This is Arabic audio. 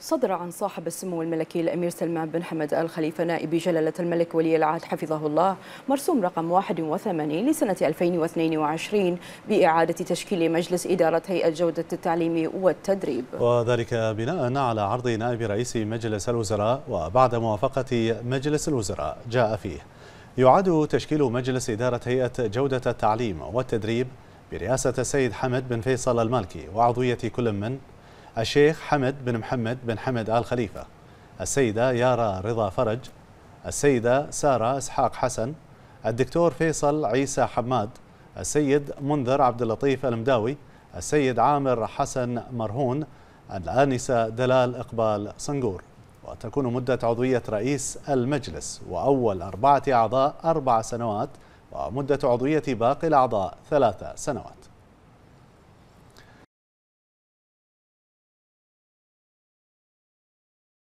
صدر عن صاحب السمو الملكي الأمير سلمان بن حمد آل خليفة نائب جلالة الملك ولي العهد حفظه الله مرسوم رقم 81 لسنة 2022 بإعادة تشكيل مجلس إدارة هيئة جودة التعليم والتدريب وذلك بناء على عرض نائب رئيس مجلس الوزراء وبعد موافقة مجلس الوزراء جاء فيه يعاد تشكيل مجلس إدارة هيئة جودة التعليم والتدريب برئاسة السيد حمد بن فيصل المالكي وعضوية كل من الشيخ حمد بن محمد بن حمد آل خليفة السيدة يارا رضا فرج السيدة سارة إسحاق حسن الدكتور فيصل عيسى حماد السيد منذر عبد اللطيف المداوي السيد عامر حسن مرهون الآنسة دلال إقبال صنقور وتكون مدة عضوية رئيس المجلس وأول أربعة أعضاء أربع سنوات ومدة عضوية باقي الأعضاء ثلاثة سنوات